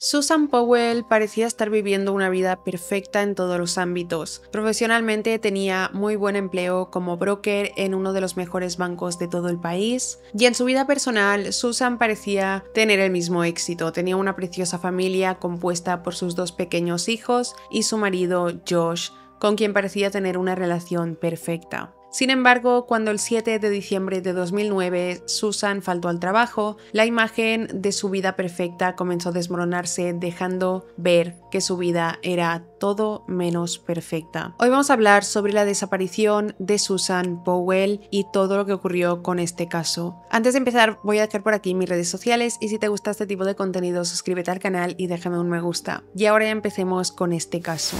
Susan Powell parecía estar viviendo una vida perfecta en todos los ámbitos. Profesionalmente tenía muy buen empleo como broker en uno de los mejores bancos de todo el país y en su vida personal Susan parecía tener el mismo éxito. Tenía una preciosa familia compuesta por sus dos pequeños hijos y su marido Josh, con quien parecía tener una relación perfecta. Sin embargo, cuando el 7 de diciembre de 2009 Susan faltó al trabajo, la imagen de su vida perfecta comenzó a desmoronarse, dejando ver que su vida era todo menos perfecta. Hoy vamos a hablar sobre la desaparición de Susan Powell y todo lo que ocurrió con este caso. Antes de empezar, voy a dejar por aquí mis redes sociales y si te gusta este tipo de contenido, suscríbete al canal y déjame un me gusta. Y ahora ya empecemos con este caso.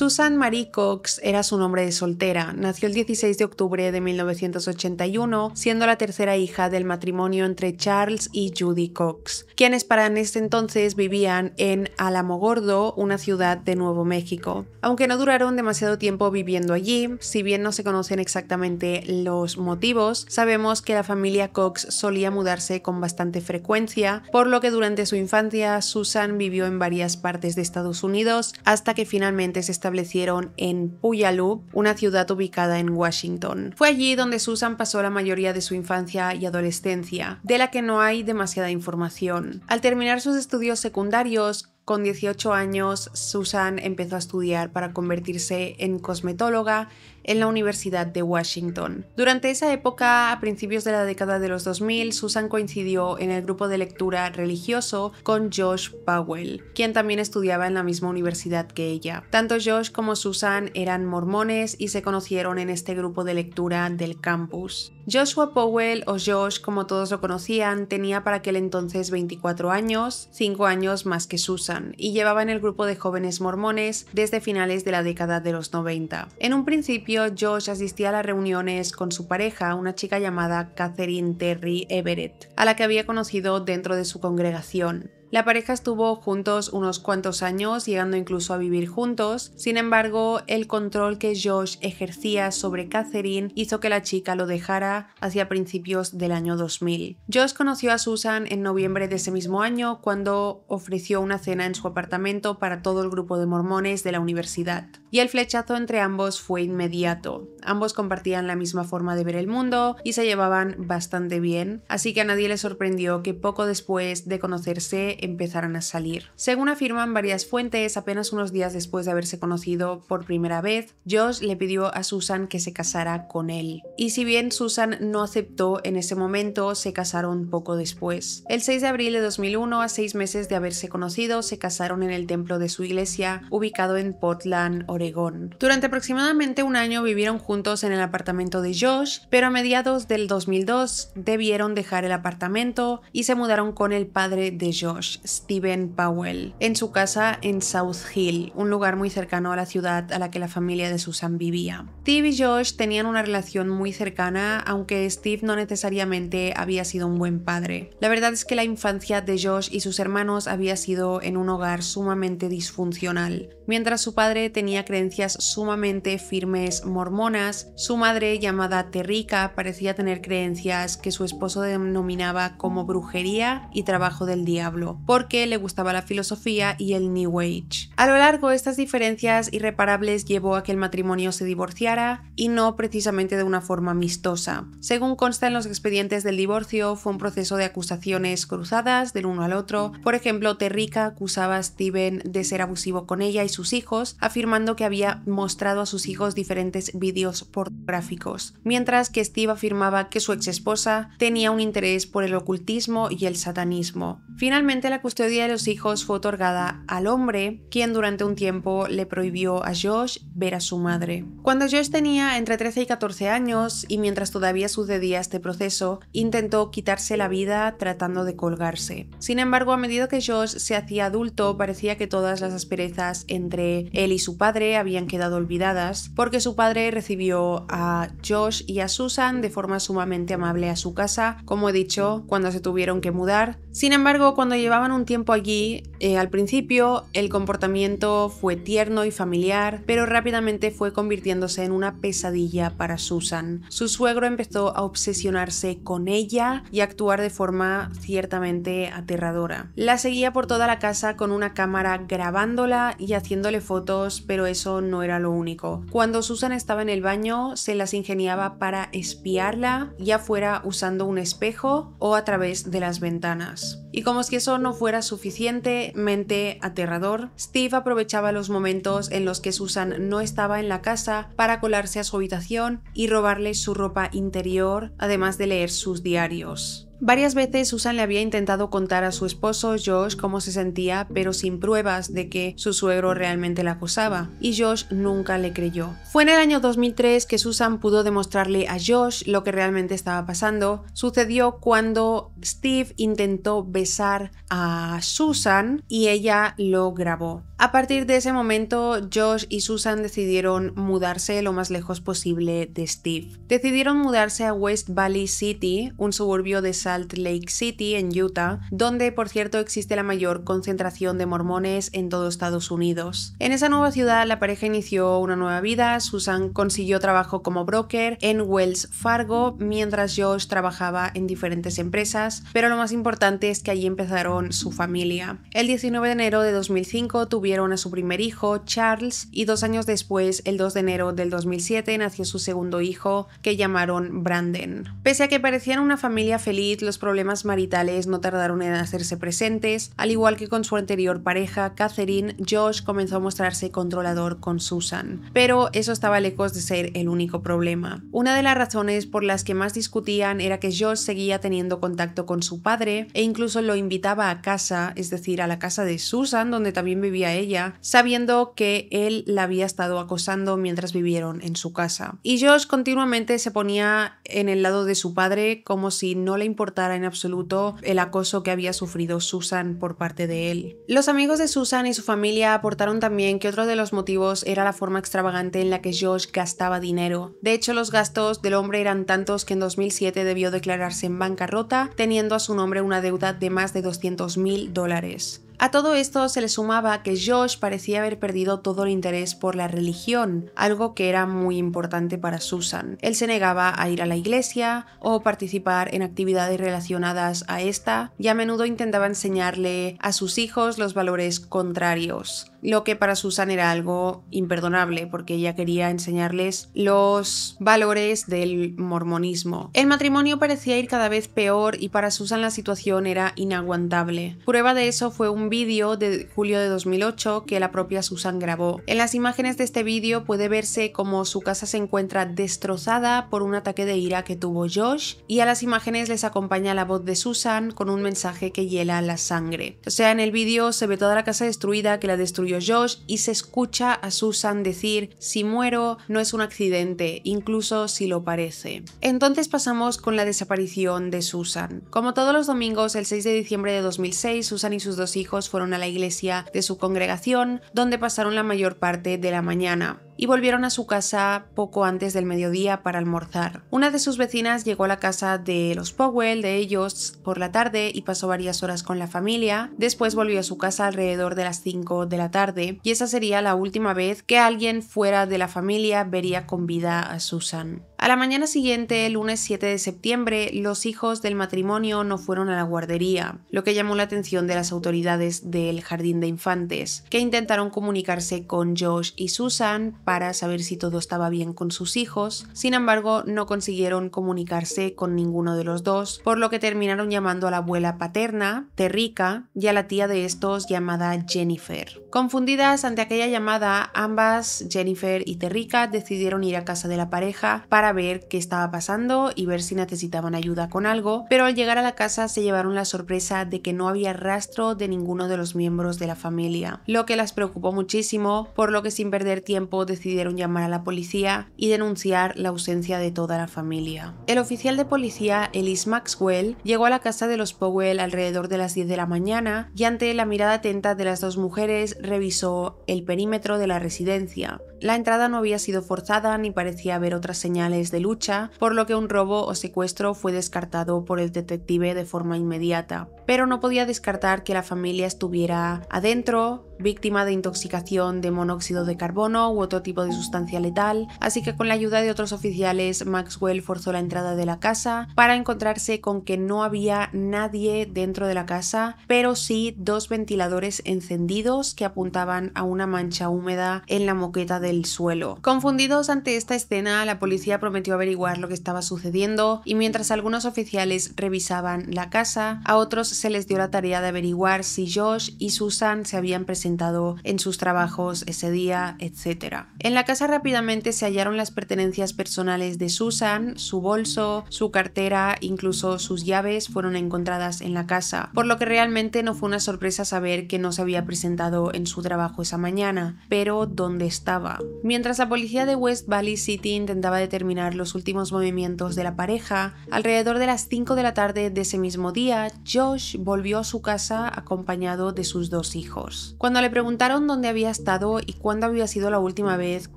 Susan Marie Cox era su nombre de soltera. Nació el 16 de octubre de 1981, siendo la tercera hija del matrimonio entre Charles y Judy Cox, quienes para en ese entonces vivían en Alamogordo, una ciudad de Nuevo México. Aunque no duraron demasiado tiempo viviendo allí, si bien no se conocen exactamente los motivos, sabemos que la familia Cox solía mudarse con bastante frecuencia, por lo que durante su infancia Susan vivió en varias partes de Estados Unidos hasta que finalmente se estableció establecieron en Puyallup, una ciudad ubicada en Washington. Fue allí donde Susan pasó la mayoría de su infancia y adolescencia, de la que no hay demasiada información. Al terminar sus estudios secundarios, con 18 años, Susan empezó a estudiar para convertirse en cosmetóloga en la Universidad de Washington. Durante esa época, a principios de la década de los 2000, Susan coincidió en el grupo de lectura religioso con Josh Powell, quien también estudiaba en la misma universidad que ella. Tanto Josh como Susan eran mormones y se conocieron en este grupo de lectura del campus. Joshua Powell o Josh, como todos lo conocían, tenía para aquel entonces 24 años, 5 años más que Susan y llevaba en el grupo de jóvenes mormones desde finales de la década de los 90. En un principio, Josh asistía a las reuniones con su pareja, una chica llamada Catherine Terry Everett, a la que había conocido dentro de su congregación. La pareja estuvo juntos unos cuantos años, llegando incluso a vivir juntos. Sin embargo, el control que Josh ejercía sobre Catherine hizo que la chica lo dejara hacia principios del año 2000. Josh conoció a Susan en noviembre de ese mismo año cuando ofreció una cena en su apartamento para todo el grupo de mormones de la universidad. Y el flechazo entre ambos fue inmediato. Ambos compartían la misma forma de ver el mundo y se llevaban bastante bien, así que a nadie le sorprendió que poco después de conocerse Empezaron a salir. Según afirman varias fuentes, apenas unos días después de haberse conocido por primera vez, Josh le pidió a Susan que se casara con él. Y si bien Susan no aceptó en ese momento, se casaron poco después. El 6 de abril de 2001, a seis meses de haberse conocido, se casaron en el templo de su iglesia, ubicado en Portland, Oregón. Durante aproximadamente un año vivieron juntos en el apartamento de Josh, pero a mediados del 2002 debieron dejar el apartamento y se mudaron con el padre de Josh. Steven Powell en su casa en South Hill, un lugar muy cercano a la ciudad a la que la familia de Susan vivía. Steve y Josh tenían una relación muy cercana, aunque Steve no necesariamente había sido un buen padre. La verdad es que la infancia de Josh y sus hermanos había sido en un hogar sumamente disfuncional mientras su padre tenía creencias sumamente firmes mormonas, su madre llamada Terrica parecía tener creencias que su esposo denominaba como brujería y trabajo del diablo, porque le gustaba la filosofía y el New Age. A lo largo, estas diferencias irreparables llevó a que el matrimonio se divorciara y no precisamente de una forma amistosa. Según consta en los expedientes del divorcio, fue un proceso de acusaciones cruzadas del uno al otro. Por ejemplo, Terrica acusaba a Steven de ser abusivo con ella y su sus hijos, afirmando que había mostrado a sus hijos diferentes vídeos pornográficos, mientras que Steve afirmaba que su exesposa tenía un interés por el ocultismo y el satanismo. Finalmente, la custodia de los hijos fue otorgada al hombre, quien durante un tiempo le prohibió a Josh ver a su madre. Cuando Josh tenía entre 13 y 14 años, y mientras todavía sucedía este proceso, intentó quitarse la vida tratando de colgarse. Sin embargo, a medida que Josh se hacía adulto, parecía que todas las asperezas en entre él y su padre habían quedado olvidadas porque su padre recibió a Josh y a Susan de forma sumamente amable a su casa, como he dicho, cuando se tuvieron que mudar sin embargo, cuando llevaban un tiempo allí, eh, al principio el comportamiento fue tierno y familiar, pero rápidamente fue convirtiéndose en una pesadilla para Susan. Su suegro empezó a obsesionarse con ella y actuar de forma ciertamente aterradora. La seguía por toda la casa con una cámara grabándola y haciéndole fotos, pero eso no era lo único. Cuando Susan estaba en el baño, se las ingeniaba para espiarla, ya fuera usando un espejo o a través de las ventanas. Y como si eso no fuera suficientemente aterrador, Steve aprovechaba los momentos en los que Susan no estaba en la casa para colarse a su habitación y robarle su ropa interior, además de leer sus diarios. Varias veces Susan le había intentado contar a su esposo Josh cómo se sentía, pero sin pruebas de que su suegro realmente la acosaba, y Josh nunca le creyó. Fue en el año 2003 que Susan pudo demostrarle a Josh lo que realmente estaba pasando. Sucedió cuando Steve intentó besar a Susan y ella lo grabó. A partir de ese momento, Josh y Susan decidieron mudarse lo más lejos posible de Steve. Decidieron mudarse a West Valley City, un suburbio de San Salt Lake City, en Utah, donde por cierto existe la mayor concentración de mormones en todo Estados Unidos. En esa nueva ciudad la pareja inició una nueva vida, Susan consiguió trabajo como broker en Wells Fargo, mientras Josh trabajaba en diferentes empresas, pero lo más importante es que allí empezaron su familia. El 19 de enero de 2005 tuvieron a su primer hijo, Charles, y dos años después, el 2 de enero del 2007, nació su segundo hijo, que llamaron Brandon. Pese a que parecían una familia feliz, los problemas maritales no tardaron en hacerse presentes, al igual que con su anterior pareja, Catherine, Josh comenzó a mostrarse controlador con Susan, pero eso estaba lejos de ser el único problema. Una de las razones por las que más discutían era que Josh seguía teniendo contacto con su padre e incluso lo invitaba a casa, es decir, a la casa de Susan, donde también vivía ella, sabiendo que él la había estado acosando mientras vivieron en su casa. Y Josh continuamente se ponía en el lado de su padre como si no le importara en absoluto el acoso que había sufrido Susan por parte de él. Los amigos de Susan y su familia aportaron también que otro de los motivos era la forma extravagante en la que Josh gastaba dinero. De hecho, los gastos del hombre eran tantos que en 2007 debió declararse en bancarrota, teniendo a su nombre una deuda de más de 200 mil dólares. A todo esto se le sumaba que Josh parecía haber perdido todo el interés por la religión, algo que era muy importante para Susan. Él se negaba a ir a la iglesia o participar en actividades relacionadas a esta y a menudo intentaba enseñarle a sus hijos los valores contrarios, lo que para Susan era algo imperdonable porque ella quería enseñarles los valores del mormonismo. El matrimonio parecía ir cada vez peor y para Susan la situación era inaguantable. Prueba de eso fue un vídeo de julio de 2008 que la propia Susan grabó. En las imágenes de este vídeo puede verse como su casa se encuentra destrozada por un ataque de ira que tuvo Josh y a las imágenes les acompaña la voz de Susan con un mensaje que hiela la sangre. O sea, en el vídeo se ve toda la casa destruida que la destruyó Josh y se escucha a Susan decir si muero no es un accidente, incluso si lo parece. Entonces pasamos con la desaparición de Susan. Como todos los domingos, el 6 de diciembre de 2006, Susan y sus dos hijos fueron a la iglesia de su congregación, donde pasaron la mayor parte de la mañana y volvieron a su casa poco antes del mediodía para almorzar. Una de sus vecinas llegó a la casa de los Powell, de ellos, por la tarde y pasó varias horas con la familia. Después volvió a su casa alrededor de las 5 de la tarde y esa sería la última vez que alguien fuera de la familia vería con vida a Susan. A la mañana siguiente, el lunes 7 de septiembre, los hijos del matrimonio no fueron a la guardería, lo que llamó la atención de las autoridades del jardín de infantes, que intentaron comunicarse con Josh y Susan para saber si todo estaba bien con sus hijos. Sin embargo, no consiguieron comunicarse con ninguno de los dos, por lo que terminaron llamando a la abuela paterna, Terrica, y a la tía de estos llamada Jennifer. Confundidas ante aquella llamada, ambas, Jennifer y Terrica, decidieron ir a casa de la pareja para ver qué estaba pasando y ver si necesitaban ayuda con algo, pero al llegar a la casa se llevaron la sorpresa de que no había rastro de ninguno de los miembros de la familia, lo que las preocupó muchísimo, por lo que sin perder tiempo decidieron llamar a la policía y denunciar la ausencia de toda la familia. El oficial de policía, Elise Maxwell, llegó a la casa de los Powell alrededor de las 10 de la mañana y ante la mirada atenta de las dos mujeres revisó el perímetro de la residencia. La entrada no había sido forzada ni parecía haber otras señales de lucha, por lo que un robo o secuestro fue descartado por el detective de forma inmediata. Pero no podía descartar que la familia estuviera adentro, víctima de intoxicación de monóxido de carbono u otro tipo de sustancia letal, así que con la ayuda de otros oficiales Maxwell forzó la entrada de la casa para encontrarse con que no había nadie dentro de la casa, pero sí dos ventiladores encendidos que apuntaban a una mancha húmeda en la moqueta de suelo. Confundidos ante esta escena, la policía prometió averiguar lo que estaba sucediendo y mientras algunos oficiales revisaban la casa, a otros se les dio la tarea de averiguar si Josh y Susan se habían presentado en sus trabajos ese día, etc. En la casa rápidamente se hallaron las pertenencias personales de Susan, su bolso, su cartera, incluso sus llaves fueron encontradas en la casa, por lo que realmente no fue una sorpresa saber que no se había presentado en su trabajo esa mañana, pero ¿dónde estaba? Mientras la policía de West Valley City intentaba determinar los últimos movimientos de la pareja, alrededor de las 5 de la tarde de ese mismo día, Josh volvió a su casa acompañado de sus dos hijos. Cuando le preguntaron dónde había estado y cuándo había sido la última vez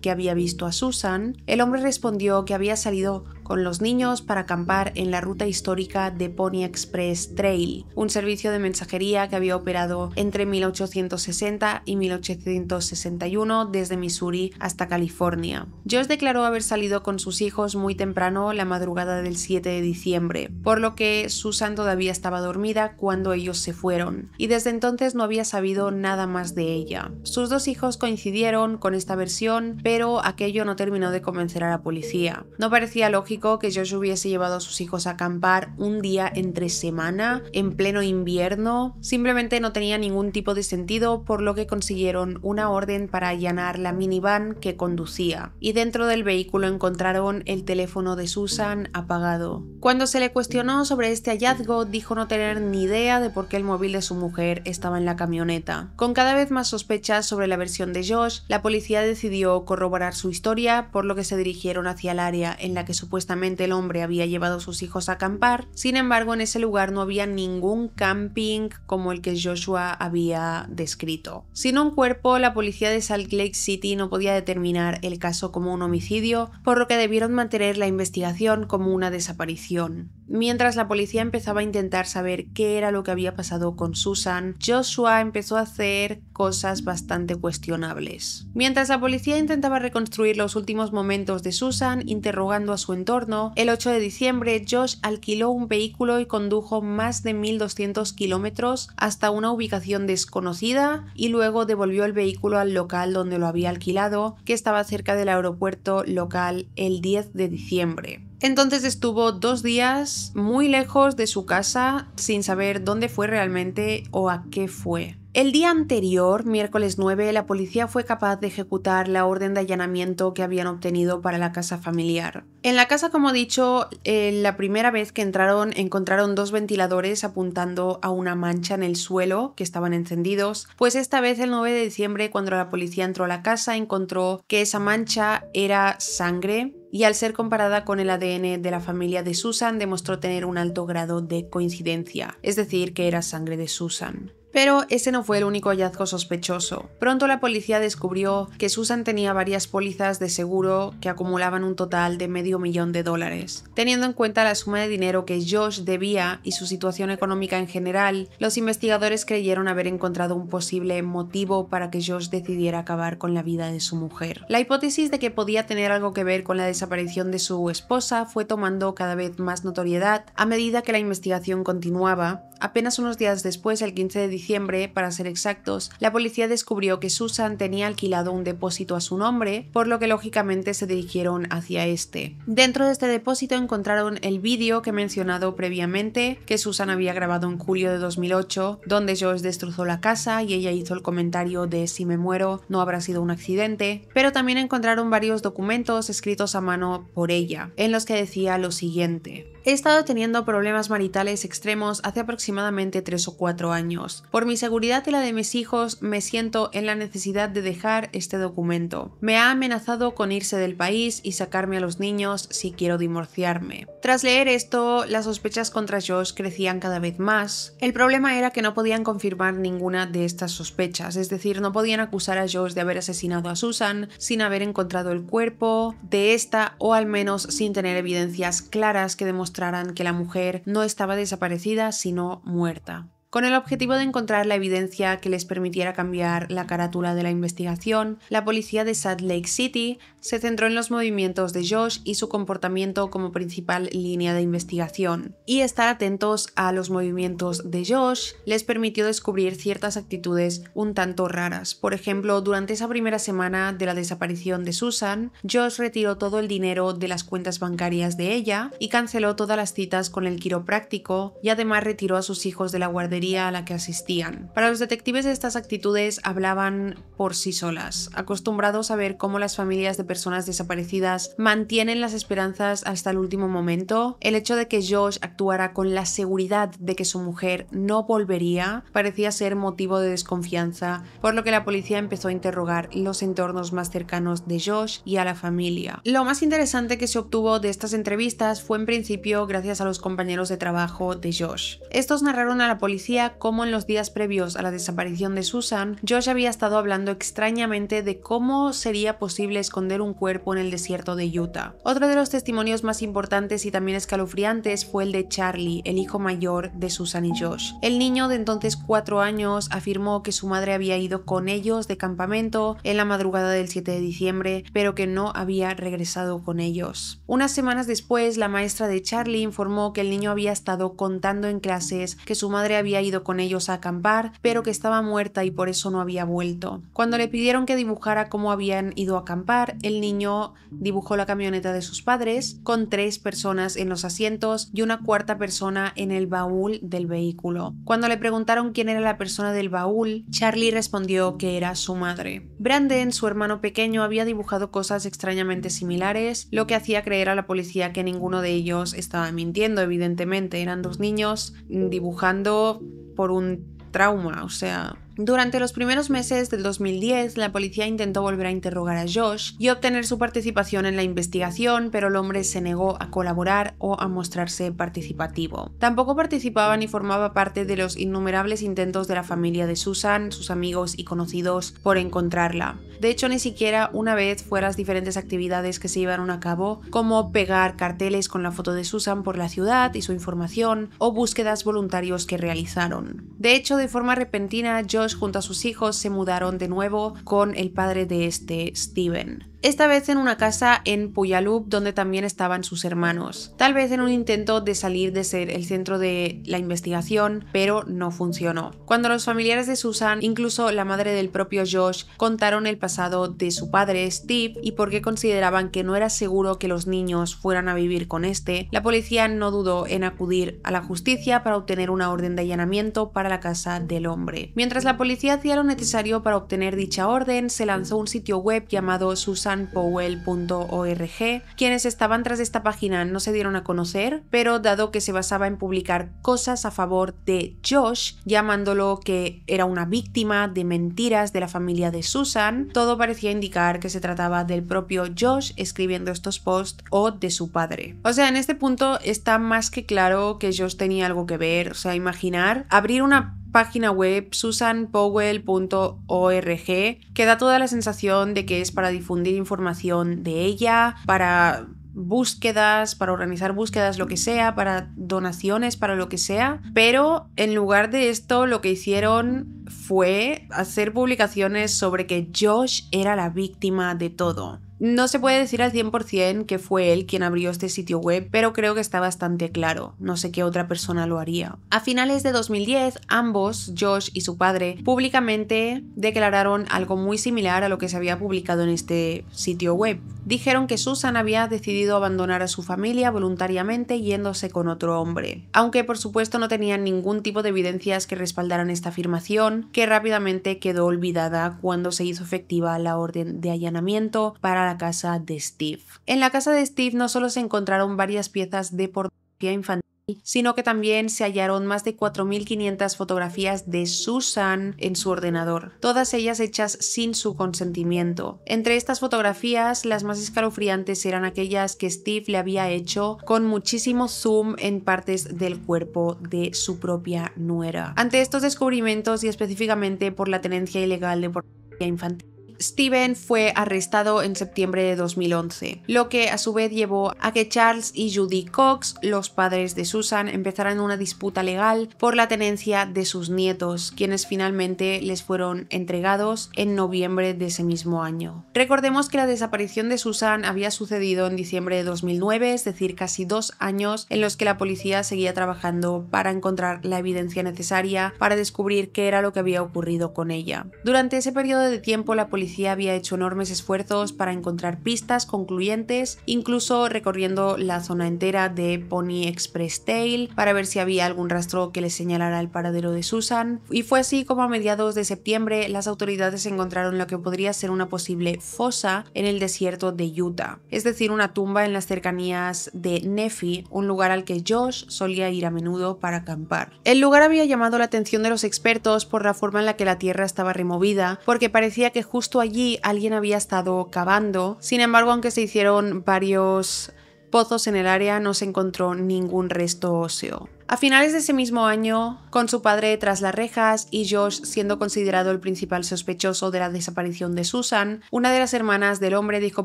que había visto a Susan, el hombre respondió que había salido con los niños para acampar en la ruta histórica de Pony Express Trail, un servicio de mensajería que había operado entre 1860 y 1861 desde Missouri hasta California. Josh declaró haber salido con sus hijos muy temprano la madrugada del 7 de diciembre, por lo que Susan todavía estaba dormida cuando ellos se fueron, y desde entonces no había sabido nada más de ella. Sus dos hijos coincidieron con esta versión, pero aquello no terminó de convencer a la policía. No parecía lógico que Josh hubiese llevado a sus hijos a acampar un día entre semana, en pleno invierno. Simplemente no tenía ningún tipo de sentido, por lo que consiguieron una orden para allanar la minivan que conducía. Y dentro del vehículo encontraron el teléfono de Susan apagado. Cuando se le cuestionó sobre este hallazgo, dijo no tener ni idea de por qué el móvil de su mujer estaba en la camioneta. Con cada vez más sospechas sobre la versión de Josh, la policía decidió corroborar su historia, por lo que se dirigieron hacia el área en la que supuestamente el hombre había llevado a sus hijos a acampar, sin embargo en ese lugar no había ningún camping como el que Joshua había descrito. Sin un cuerpo, la policía de Salt Lake City no podía determinar el caso como un homicidio, por lo que debieron mantener la investigación como una desaparición. Mientras la policía empezaba a intentar saber qué era lo que había pasado con Susan, Joshua empezó a hacer cosas bastante cuestionables. Mientras la policía intentaba reconstruir los últimos momentos de Susan, interrogando a su entorno, el 8 de diciembre Josh alquiló un vehículo y condujo más de 1.200 kilómetros hasta una ubicación desconocida y luego devolvió el vehículo al local donde lo había alquilado, que estaba cerca del aeropuerto local el 10 de diciembre. Entonces estuvo dos días muy lejos de su casa sin saber dónde fue realmente o a qué fue. El día anterior, miércoles 9, la policía fue capaz de ejecutar la orden de allanamiento que habían obtenido para la casa familiar. En la casa, como he dicho, eh, la primera vez que entraron encontraron dos ventiladores apuntando a una mancha en el suelo que estaban encendidos, pues esta vez el 9 de diciembre cuando la policía entró a la casa encontró que esa mancha era sangre y al ser comparada con el ADN de la familia de Susan demostró tener un alto grado de coincidencia, es decir, que era sangre de Susan. Pero ese no fue el único hallazgo sospechoso. Pronto la policía descubrió que Susan tenía varias pólizas de seguro que acumulaban un total de medio millón de dólares. Teniendo en cuenta la suma de dinero que Josh debía y su situación económica en general, los investigadores creyeron haber encontrado un posible motivo para que Josh decidiera acabar con la vida de su mujer. La hipótesis de que podía tener algo que ver con la desaparición de su esposa fue tomando cada vez más notoriedad a medida que la investigación continuaba. Apenas unos días después, el 15 de diciembre, para ser exactos, la policía descubrió que Susan tenía alquilado un depósito a su nombre, por lo que lógicamente se dirigieron hacia este. Dentro de este depósito encontraron el vídeo que he mencionado previamente, que Susan había grabado en julio de 2008, donde Joyce destrozó la casa y ella hizo el comentario de si me muero no habrá sido un accidente, pero también encontraron varios documentos escritos a mano por ella, en los que decía lo siguiente. He estado teniendo problemas maritales extremos hace aproximadamente 3 o 4 años. Por mi seguridad y la de mis hijos me siento en la necesidad de dejar este documento. Me ha amenazado con irse del país y sacarme a los niños si quiero divorciarme. Tras leer esto, las sospechas contra Josh crecían cada vez más. El problema era que no podían confirmar ninguna de estas sospechas, es decir, no podían acusar a Josh de haber asesinado a Susan sin haber encontrado el cuerpo de esta o al menos sin tener evidencias claras que demostraran que la mujer no estaba desaparecida sino muerta con el objetivo de encontrar la evidencia que les permitiera cambiar la carátula de la investigación, la policía de Salt Lake City se centró en los movimientos de Josh y su comportamiento como principal línea de investigación. Y estar atentos a los movimientos de Josh les permitió descubrir ciertas actitudes un tanto raras. Por ejemplo, durante esa primera semana de la desaparición de Susan, Josh retiró todo el dinero de las cuentas bancarias de ella y canceló todas las citas con el quiropráctico y además retiró a sus hijos de la guardería a la que asistían. Para los detectives estas actitudes hablaban por sí solas, acostumbrados a ver cómo las familias de personas personas desaparecidas mantienen las esperanzas hasta el último momento. El hecho de que Josh actuara con la seguridad de que su mujer no volvería parecía ser motivo de desconfianza, por lo que la policía empezó a interrogar los entornos más cercanos de Josh y a la familia. Lo más interesante que se obtuvo de estas entrevistas fue en principio gracias a los compañeros de trabajo de Josh. Estos narraron a la policía cómo en los días previos a la desaparición de Susan, Josh había estado hablando extrañamente de cómo sería posible esconder un cuerpo en el desierto de Utah. Otro de los testimonios más importantes y también escalofriantes fue el de Charlie, el hijo mayor de Susan y Josh. El niño de entonces cuatro años afirmó que su madre había ido con ellos de campamento en la madrugada del 7 de diciembre, pero que no había regresado con ellos. Unas semanas después, la maestra de Charlie informó que el niño había estado contando en clases que su madre había ido con ellos a acampar, pero que estaba muerta y por eso no había vuelto. Cuando le pidieron que dibujara cómo habían ido a acampar, el niño dibujó la camioneta de sus padres con tres personas en los asientos y una cuarta persona en el baúl del vehículo. Cuando le preguntaron quién era la persona del baúl, Charlie respondió que era su madre. Brandon, su hermano pequeño, había dibujado cosas extrañamente similares, lo que hacía creer a la policía que ninguno de ellos estaba mintiendo, evidentemente. Eran dos niños dibujando por un trauma, o sea, durante los primeros meses del 2010, la policía intentó volver a interrogar a Josh y obtener su participación en la investigación, pero el hombre se negó a colaborar o a mostrarse participativo. Tampoco participaba ni formaba parte de los innumerables intentos de la familia de Susan, sus amigos y conocidos por encontrarla. De hecho, ni siquiera una vez fueron las diferentes actividades que se llevaron a cabo, como pegar carteles con la foto de Susan por la ciudad y su información, o búsquedas voluntarios que realizaron. De hecho, de forma repentina, Josh junto a sus hijos se mudaron de nuevo con el padre de este Steven esta vez en una casa en Puyallup donde también estaban sus hermanos, tal vez en un intento de salir de ser el centro de la investigación, pero no funcionó. Cuando los familiares de Susan, incluso la madre del propio Josh, contaron el pasado de su padre Steve y por qué consideraban que no era seguro que los niños fueran a vivir con este, la policía no dudó en acudir a la justicia para obtener una orden de allanamiento para la casa del hombre. Mientras la policía hacía lo necesario para obtener dicha orden, se lanzó un sitio web llamado Susan susanpowell.org. Quienes estaban tras esta página no se dieron a conocer, pero dado que se basaba en publicar cosas a favor de Josh, llamándolo que era una víctima de mentiras de la familia de Susan, todo parecía indicar que se trataba del propio Josh escribiendo estos posts o de su padre. O sea, en este punto está más que claro que Josh tenía algo que ver, o sea, imaginar abrir una página web susanpowell.org que da toda la sensación de que es para difundir información de ella, para búsquedas, para organizar búsquedas, lo que sea, para donaciones, para lo que sea. Pero en lugar de esto, lo que hicieron fue hacer publicaciones sobre que Josh era la víctima de todo. No se puede decir al 100% que fue él quien abrió este sitio web, pero creo que está bastante claro, no sé qué otra persona lo haría. A finales de 2010, ambos, Josh y su padre, públicamente declararon algo muy similar a lo que se había publicado en este sitio web. Dijeron que Susan había decidido abandonar a su familia voluntariamente yéndose con otro hombre, aunque por supuesto no tenían ningún tipo de evidencias que respaldaran esta afirmación, que rápidamente quedó olvidada cuando se hizo efectiva la orden de allanamiento para casa de Steve. En la casa de Steve no solo se encontraron varias piezas de pornografía infantil, sino que también se hallaron más de 4.500 fotografías de Susan en su ordenador, todas ellas hechas sin su consentimiento. Entre estas fotografías, las más escalofriantes eran aquellas que Steve le había hecho con muchísimo zoom en partes del cuerpo de su propia nuera. Ante estos descubrimientos y específicamente por la tenencia ilegal de pornografía infantil, Steven fue arrestado en septiembre de 2011, lo que a su vez llevó a que Charles y Judy Cox, los padres de Susan, empezaran una disputa legal por la tenencia de sus nietos, quienes finalmente les fueron entregados en noviembre de ese mismo año. Recordemos que la desaparición de Susan había sucedido en diciembre de 2009, es decir, casi dos años en los que la policía seguía trabajando para encontrar la evidencia necesaria para descubrir qué era lo que había ocurrido con ella. Durante ese periodo de tiempo la policía había hecho enormes esfuerzos para encontrar pistas concluyentes, incluso recorriendo la zona entera de Pony Express Trail para ver si había algún rastro que le señalara el paradero de Susan. Y fue así como a mediados de septiembre las autoridades encontraron lo que podría ser una posible fosa en el desierto de Utah, es decir, una tumba en las cercanías de Nephi, un lugar al que Josh solía ir a menudo para acampar. El lugar había llamado la atención de los expertos por la forma en la que la tierra estaba removida, porque parecía que justo allí alguien había estado cavando. Sin embargo, aunque se hicieron varios pozos en el área, no se encontró ningún resto óseo. A finales de ese mismo año, con su padre tras las rejas y Josh siendo considerado el principal sospechoso de la desaparición de Susan, una de las hermanas del hombre dijo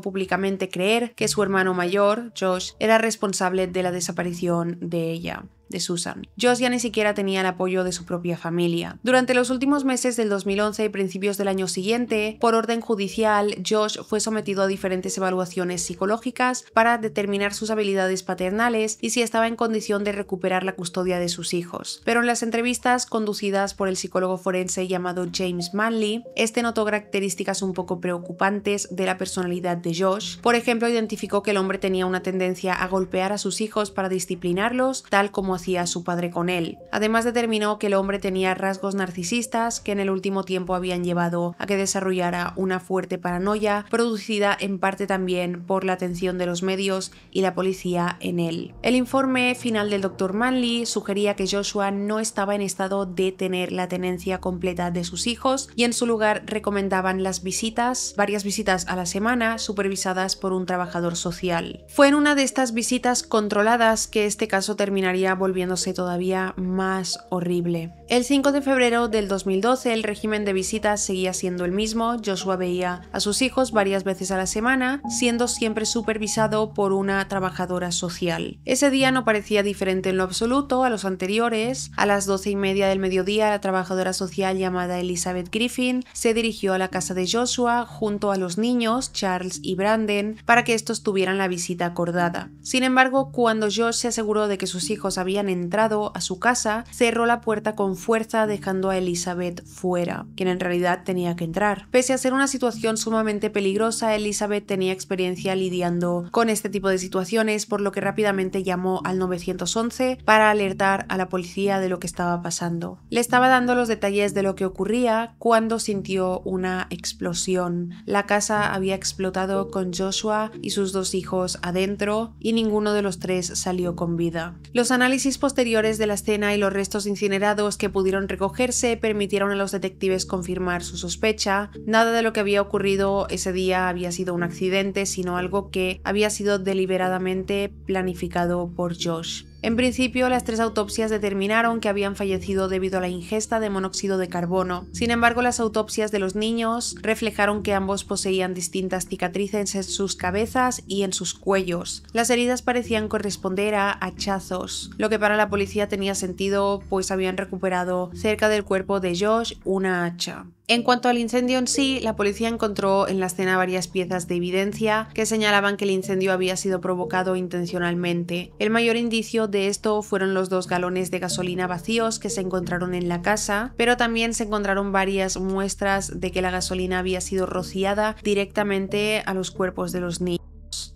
públicamente creer que su hermano mayor, Josh, era responsable de la desaparición de ella de Susan. Josh ya ni siquiera tenía el apoyo de su propia familia. Durante los últimos meses del 2011 y principios del año siguiente, por orden judicial, Josh fue sometido a diferentes evaluaciones psicológicas para determinar sus habilidades paternales y si estaba en condición de recuperar la custodia custodia de sus hijos. Pero en las entrevistas conducidas por el psicólogo forense llamado James Manley, este notó características un poco preocupantes de la personalidad de Josh. Por ejemplo, identificó que el hombre tenía una tendencia a golpear a sus hijos para disciplinarlos, tal como hacía su padre con él. Además, determinó que el hombre tenía rasgos narcisistas que en el último tiempo habían llevado a que desarrollara una fuerte paranoia, producida en parte también por la atención de los medios y la policía en él. El informe final del doctor Manley sugería que Joshua no estaba en estado de tener la tenencia completa de sus hijos y en su lugar recomendaban las visitas, varias visitas a la semana, supervisadas por un trabajador social. Fue en una de estas visitas controladas que este caso terminaría volviéndose todavía más horrible. El 5 de febrero del 2012 el régimen de visitas seguía siendo el mismo, Joshua veía a sus hijos varias veces a la semana, siendo siempre supervisado por una trabajadora social. Ese día no parecía diferente en lo absoluto, a los anteriores, a las doce y media del mediodía la trabajadora social llamada Elizabeth Griffin se dirigió a la casa de Joshua junto a los niños Charles y Brandon para que estos tuvieran la visita acordada. Sin embargo, cuando Josh se aseguró de que sus hijos habían entrado a su casa, cerró la puerta con fuerza dejando a Elizabeth fuera, quien en realidad tenía que entrar. Pese a ser una situación sumamente peligrosa, Elizabeth tenía experiencia lidiando con este tipo de situaciones, por lo que rápidamente llamó al 911 para alertar a la policía de lo que estaba pasando. Le estaba dando los detalles de lo que ocurría cuando sintió una explosión. La casa había explotado con Joshua y sus dos hijos adentro y ninguno de los tres salió con vida. Los análisis posteriores de la escena y los restos incinerados que pudieron recogerse permitieron a los detectives confirmar su sospecha. Nada de lo que había ocurrido ese día había sido un accidente, sino algo que había sido deliberadamente planificado por Josh. En principio, las tres autopsias determinaron que habían fallecido debido a la ingesta de monóxido de carbono. Sin embargo, las autopsias de los niños reflejaron que ambos poseían distintas cicatrices en sus cabezas y en sus cuellos. Las heridas parecían corresponder a hachazos, lo que para la policía tenía sentido, pues habían recuperado cerca del cuerpo de Josh una hacha. En cuanto al incendio en sí, la policía encontró en la escena varias piezas de evidencia que señalaban que el incendio había sido provocado intencionalmente. El mayor indicio de esto fueron los dos galones de gasolina vacíos que se encontraron en la casa, pero también se encontraron varias muestras de que la gasolina había sido rociada directamente a los cuerpos de los niños.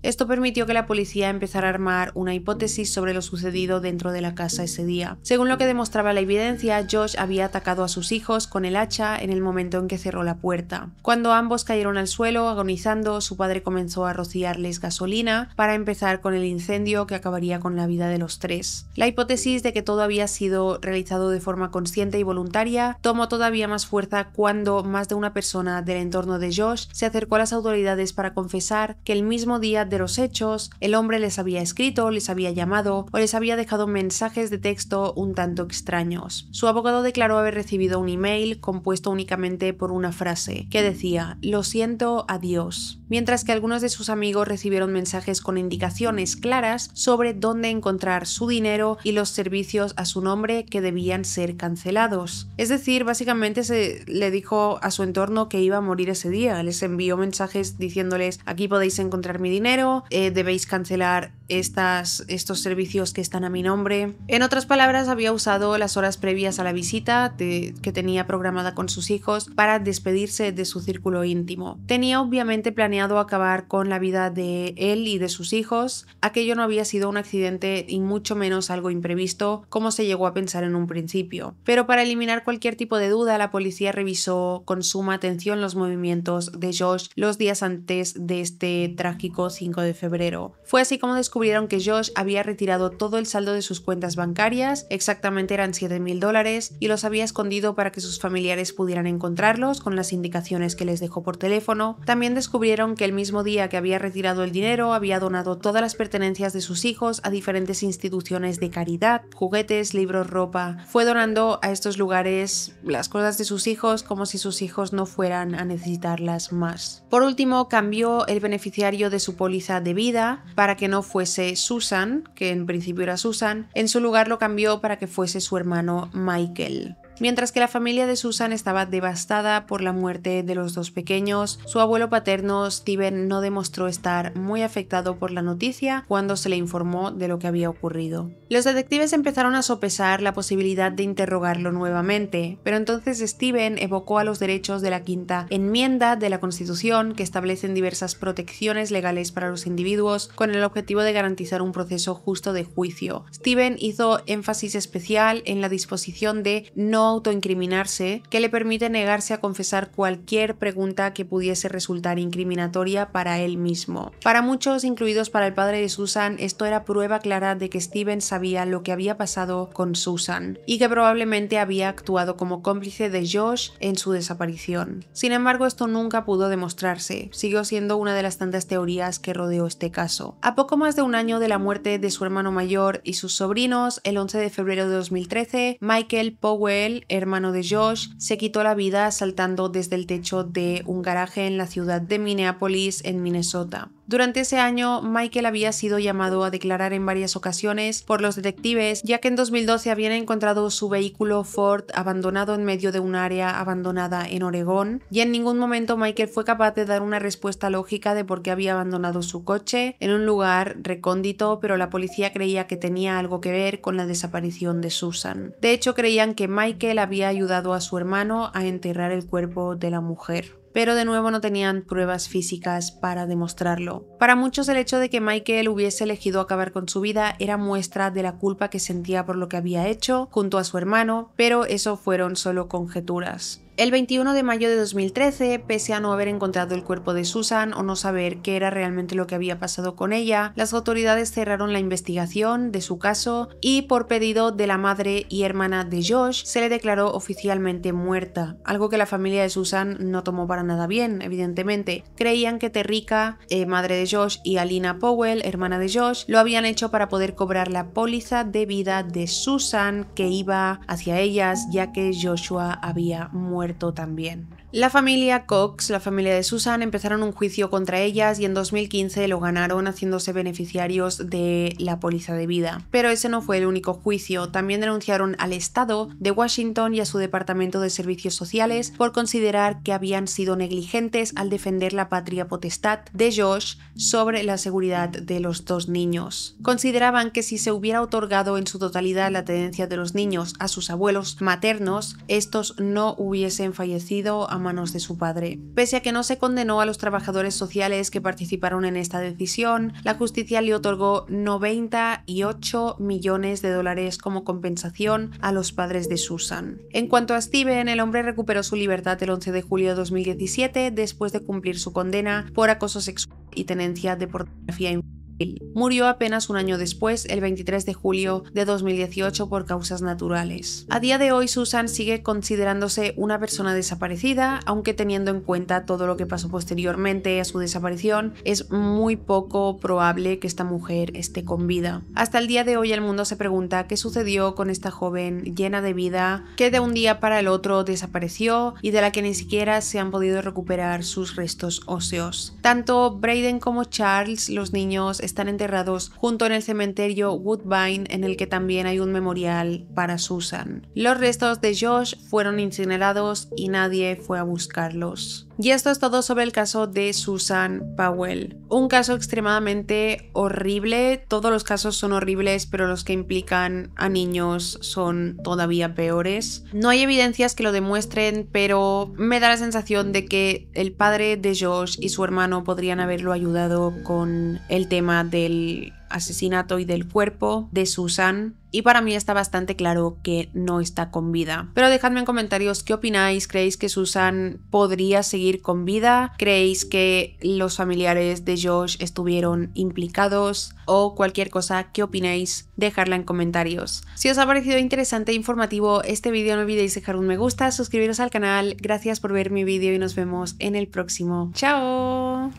Esto permitió que la policía empezara a armar una hipótesis sobre lo sucedido dentro de la casa ese día. Según lo que demostraba la evidencia, Josh había atacado a sus hijos con el hacha en el momento en que cerró la puerta. Cuando ambos cayeron al suelo, agonizando, su padre comenzó a rociarles gasolina para empezar con el incendio que acabaría con la vida de los tres. La hipótesis de que todo había sido realizado de forma consciente y voluntaria tomó todavía más fuerza cuando más de una persona del entorno de Josh se acercó a las autoridades para confesar que el mismo día de los hechos, el hombre les había escrito, les había llamado o les había dejado mensajes de texto un tanto extraños. Su abogado declaró haber recibido un email compuesto únicamente por una frase que decía, lo siento, adiós mientras que algunos de sus amigos recibieron mensajes con indicaciones claras sobre dónde encontrar su dinero y los servicios a su nombre que debían ser cancelados. Es decir, básicamente se le dijo a su entorno que iba a morir ese día, les envió mensajes diciéndoles aquí podéis encontrar mi dinero, eh, debéis cancelar estas, estos servicios que están a mi nombre. En otras palabras, había usado las horas previas a la visita que tenía programada con sus hijos para despedirse de su círculo íntimo. Tenía obviamente planeado acabar con la vida de él y de sus hijos. Aquello no había sido un accidente y mucho menos algo imprevisto como se llegó a pensar en un principio. Pero para eliminar cualquier tipo de duda, la policía revisó con suma atención los movimientos de Josh los días antes de este trágico 5 de febrero. Fue así como descubrió descubrieron que Josh había retirado todo el saldo de sus cuentas bancarias, exactamente eran 7 mil dólares, y los había escondido para que sus familiares pudieran encontrarlos con las indicaciones que les dejó por teléfono. También descubrieron que el mismo día que había retirado el dinero había donado todas las pertenencias de sus hijos a diferentes instituciones de caridad, juguetes, libros, ropa. Fue donando a estos lugares las cosas de sus hijos como si sus hijos no fueran a necesitarlas más. Por último, cambió el beneficiario de su póliza de vida para que no fuese Susan, que en principio era Susan, en su lugar lo cambió para que fuese su hermano Michael. Mientras que la familia de Susan estaba devastada por la muerte de los dos pequeños, su abuelo paterno Steven no demostró estar muy afectado por la noticia cuando se le informó de lo que había ocurrido. Los detectives empezaron a sopesar la posibilidad de interrogarlo nuevamente, pero entonces Steven evocó a los derechos de la quinta enmienda de la Constitución que establecen diversas protecciones legales para los individuos con el objetivo de garantizar un proceso justo de juicio. Steven hizo énfasis especial en la disposición de no autoincriminarse que le permite negarse a confesar cualquier pregunta que pudiese resultar incriminatoria para él mismo. Para muchos, incluidos para el padre de Susan, esto era prueba clara de que Steven sabía lo que había pasado con Susan y que probablemente había actuado como cómplice de Josh en su desaparición. Sin embargo, esto nunca pudo demostrarse, siguió siendo una de las tantas teorías que rodeó este caso. A poco más de un año de la muerte de su hermano mayor y sus sobrinos, el 11 de febrero de 2013, Michael Powell hermano de Josh, se quitó la vida saltando desde el techo de un garaje en la ciudad de Minneapolis, en Minnesota. Durante ese año, Michael había sido llamado a declarar en varias ocasiones por los detectives, ya que en 2012 habían encontrado su vehículo Ford abandonado en medio de un área abandonada en Oregón, y en ningún momento Michael fue capaz de dar una respuesta lógica de por qué había abandonado su coche en un lugar recóndito, pero la policía creía que tenía algo que ver con la desaparición de Susan. De hecho, creían que Michael había ayudado a su hermano a enterrar el cuerpo de la mujer pero de nuevo no tenían pruebas físicas para demostrarlo. Para muchos el hecho de que Michael hubiese elegido acabar con su vida era muestra de la culpa que sentía por lo que había hecho junto a su hermano, pero eso fueron solo conjeturas. El 21 de mayo de 2013, pese a no haber encontrado el cuerpo de Susan o no saber qué era realmente lo que había pasado con ella, las autoridades cerraron la investigación de su caso y por pedido de la madre y hermana de Josh se le declaró oficialmente muerta, algo que la familia de Susan no tomó para nada bien, evidentemente. Creían que Terrika, eh, madre de Josh, y Alina Powell, hermana de Josh, lo habían hecho para poder cobrar la póliza de vida de Susan que iba hacia ellas ya que Joshua había muerto también. La familia Cox, la familia de Susan, empezaron un juicio contra ellas y en 2015 lo ganaron haciéndose beneficiarios de la póliza de vida. Pero ese no fue el único juicio, también denunciaron al Estado de Washington y a su Departamento de Servicios Sociales por considerar que habían sido negligentes al defender la patria potestad de Josh sobre la seguridad de los dos niños. Consideraban que si se hubiera otorgado en su totalidad la tenencia de los niños a sus abuelos maternos, estos no hubiesen fallecido a manos de su padre. Pese a que no se condenó a los trabajadores sociales que participaron en esta decisión, la justicia le otorgó 98 millones de dólares como compensación a los padres de Susan. En cuanto a Steven, el hombre recuperó su libertad el 11 de julio de 2017 después de cumplir su condena por acoso sexual y tenencia de pornografía infantil Murió apenas un año después, el 23 de julio de 2018, por causas naturales. A día de hoy, Susan sigue considerándose una persona desaparecida, aunque teniendo en cuenta todo lo que pasó posteriormente a su desaparición, es muy poco probable que esta mujer esté con vida. Hasta el día de hoy, el mundo se pregunta qué sucedió con esta joven llena de vida, que de un día para el otro desapareció y de la que ni siquiera se han podido recuperar sus restos óseos. Tanto Brayden como Charles, los niños, están enterrados junto en el cementerio Woodbine, en el que también hay un memorial para Susan. Los restos de Josh fueron incinerados y nadie fue a buscarlos. Y esto es todo sobre el caso de Susan Powell. Un caso extremadamente horrible. Todos los casos son horribles, pero los que implican a niños son todavía peores. No hay evidencias que lo demuestren, pero me da la sensación de que el padre de Josh y su hermano podrían haberlo ayudado con el tema del asesinato y del cuerpo de Susan. Y para mí está bastante claro que no está con vida. Pero dejadme en comentarios qué opináis. ¿Creéis que Susan podría seguir con vida? ¿Creéis que los familiares de Josh estuvieron implicados? O cualquier cosa, que opináis? Dejarla en comentarios. Si os ha parecido interesante e informativo este vídeo, no olvidéis dejar un me gusta, suscribiros al canal. Gracias por ver mi vídeo y nos vemos en el próximo. ¡Chao!